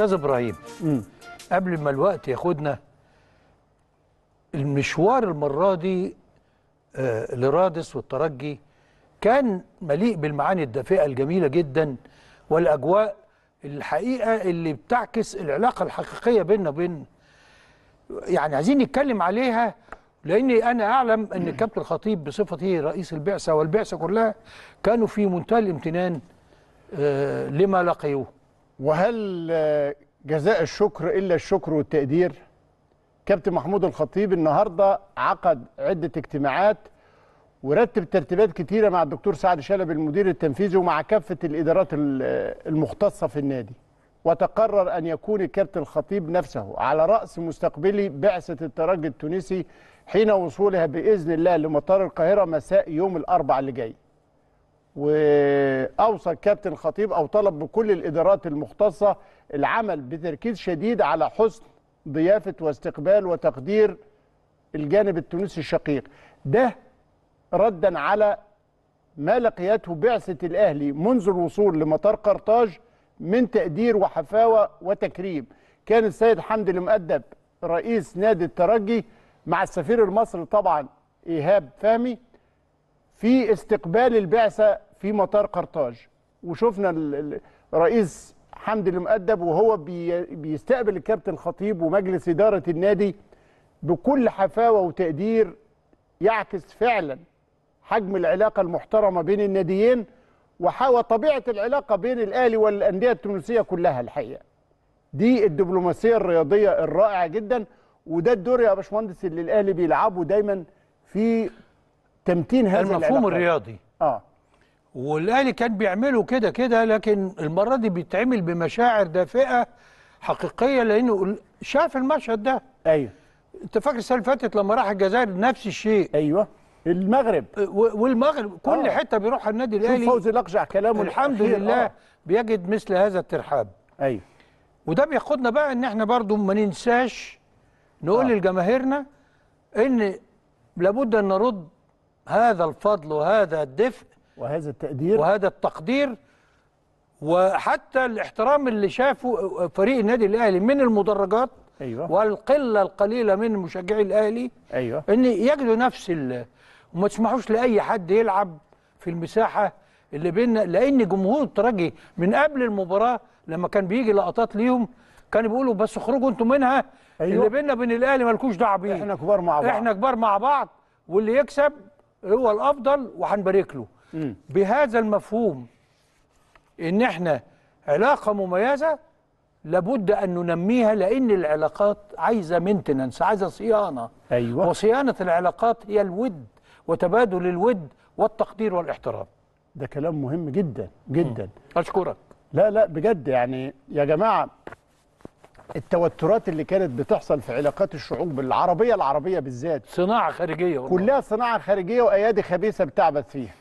استاذ ابراهيم م. قبل ما الوقت ياخدنا المشوار المره دي آه لرادس والترجي كان مليء بالمعاني الدافئه الجميله جدا والاجواء الحقيقه اللي بتعكس العلاقه الحقيقيه بيننا وبين يعني عايزين نتكلم عليها لاني انا اعلم ان كابتن الخطيب بصفته رئيس البعثه والبعثه كلها كانوا في منتهى الامتنان آه لما لقيوه وهل جزاء الشكر إلا الشكر والتقدير كابتن محمود الخطيب النهاردة عقد عدة اجتماعات ورتب ترتيبات كتيرة مع الدكتور سعد شلبي المدير التنفيذي ومع كافة الإدارات المختصة في النادي وتقرر أن يكون الكابتن الخطيب نفسه على رأس مستقبلي بعثة الترجي التونسي حين وصولها بإذن الله لمطار القاهرة مساء يوم الاربعاء اللي جاي واوصى الكابتن خطيب او طلب بكل الادارات المختصه العمل بتركيز شديد على حسن ضيافه واستقبال وتقدير الجانب التونسي الشقيق ده ردا على ما لقيته بعثه الاهلي منذ الوصول لمطار قرطاج من تقدير وحفاوه وتكريم كان السيد حمدي المؤدب رئيس نادي الترجي مع السفير المصري طبعا ايهاب فهمي في استقبال البعثه في مطار قرطاج وشفنا الرئيس حمدي المؤدب وهو بيستقبل الكابتن خطيب ومجلس إدارة النادي بكل حفاوة وتقدير يعكس فعلا حجم العلاقة المحترمة بين الناديين وحاوى طبيعة العلاقة بين الأهلي والأندية التونسية كلها الحقيقة دي الدبلوماسية الرياضية الرائعة جدا وده الدور يا باشمهندس اللي الأهلي بيلعبه دايما في تمتين هذا المفهوم العلاقة. الرياضي اه والاهلي كان بيعمله كده كده لكن المره دي بيتعمل بمشاعر دافئه حقيقيه لانه شاف المشهد ده ايوه انت فاكر السنه اللي فاتت لما راح الجزائر نفس الشيء ايوه المغرب والمغرب كل آه. حته بيروحها النادي الاهلي فوزي لقجع كلامه الحمد لله آه. بيجد مثل هذا الترحاب ايوه وده بياخدنا بقى ان احنا برضو ما ننساش نقول آه. لجماهيرنا ان لابد ان نرد هذا الفضل وهذا الدفء وهذا التقدير وهذا التقدير وحتى الاحترام اللي شافه فريق النادي الاهلي من المدرجات ايوه والقله القليله من مشجعي الاهلي ايوه ان يجدوا نفس وما تسمحوش لاي حد يلعب في المساحه اللي بيننا لان جمهور الترجي من قبل المباراه لما كان بيجي لقطات ليهم كانوا بيقولوا بس اخرجوا انتوا منها أيوة. اللي بيننا بين الاهلي مالكوش دعوه بيه احنا كبار مع بعض احنا كبار مع بعض واللي يكسب هو الافضل وهنبارك له بهذا المفهوم ان احنا علاقه مميزه لابد ان ننميها لان العلاقات عايزه مينتننس عايزه صيانه ايوه وصيانه العلاقات هي الود وتبادل الود والتقدير والاحترام ده كلام مهم جدا جدا مم. اشكرك لا لا بجد يعني يا جماعه التوترات اللي كانت بتحصل في علاقات الشعوب العربيه العربيه بالذات صناعه خارجيه والله. كلها صناعه خارجيه وايادي خبيثه بتعبث فيها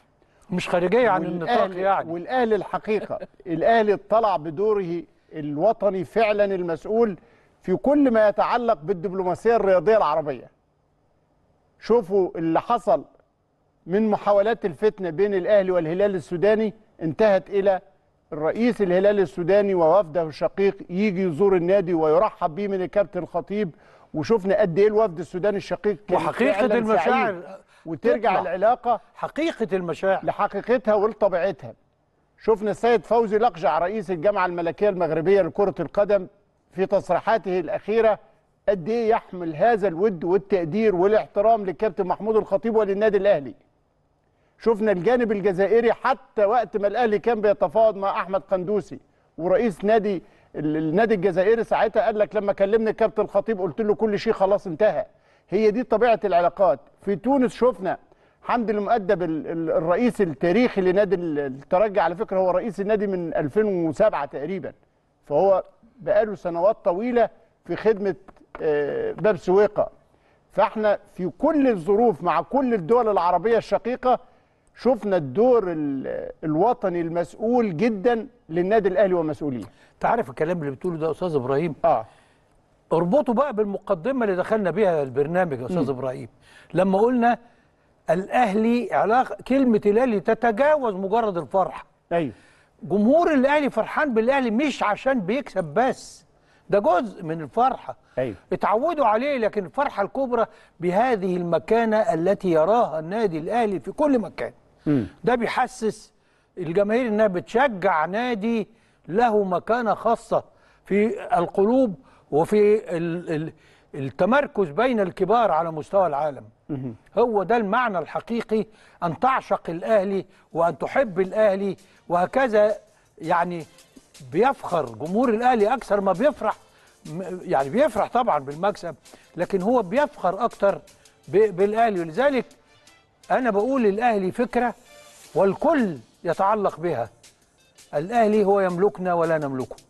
مش خارجيه عن النطاق يعني والاهلي الحقيقه الاهلي اطلع بدوره الوطني فعلا المسؤول في كل ما يتعلق بالدبلوماسيه الرياضيه العربيه شوفوا اللي حصل من محاولات الفتنه بين الاهلي والهلال السوداني انتهت الى الرئيس الهلال السوداني ووفده الشقيق يجي يزور النادي ويرحب به من الكابتن الخطيب وشفنا قد ايه الوفد السوداني الشقيق وحقيقه المشاعر وترجع تطلع. العلاقه حقيقه المشاعر لحقيقتها ولطبيعتها شفنا السيد فوزي لقجع رئيس الجامعه الملكيه المغربيه لكره القدم في تصريحاته الاخيره قد ايه يحمل هذا الود والتقدير والاحترام للكابتن محمود الخطيب وللنادي الاهلي شفنا الجانب الجزائري حتى وقت ما الاهلي كان بيتفاوض مع احمد قندوسي ورئيس نادي النادي الجزائري ساعتها قال لك لما كلمني الكابتن الخطيب قلت له كل شيء خلاص انتهى هي دي طبيعه العلاقات في تونس شفنا حمدي المؤدب الرئيس التاريخي لنادي الترجي على فكره هو رئيس النادي من 2007 تقريبا فهو بقاله سنوات طويله في خدمه آه، باب سويقه فاحنا في كل الظروف مع كل الدول العربيه الشقيقه شفنا الدور الوطني المسؤول جدا للنادي الاهلي ومسؤوليه تعرف الكلام اللي بتقوله ده استاذ ابراهيم اه اربطه بقى بالمقدمه اللي دخلنا بيها البرنامج يا استاذ ابراهيم لما قلنا الاهلي علاقه كلمه الاهلي تتجاوز مجرد الفرح ايوه جمهور الاهلي فرحان بالاهلي مش عشان بيكسب بس ده جزء من الفرحه ايوه اتعودوا عليه لكن الفرحه الكبرى بهذه المكانه التي يراها النادي الاهلي في كل مكان ده بيحسس الجماهير انها بتشجع نادي له مكانه خاصه في القلوب وفي ال ال التمركز بين الكبار على مستوى العالم هو ده المعنى الحقيقي أن تعشق الأهلي وأن تحب الأهلي وهكذا يعني بيفخر جمهور الأهلي أكثر ما بيفرح يعني بيفرح طبعا بالمكسب لكن هو بيفخر أكثر بالأهلي ولذلك أنا بقول الأهلي فكرة والكل يتعلق بها الأهلي هو يملكنا ولا نملكه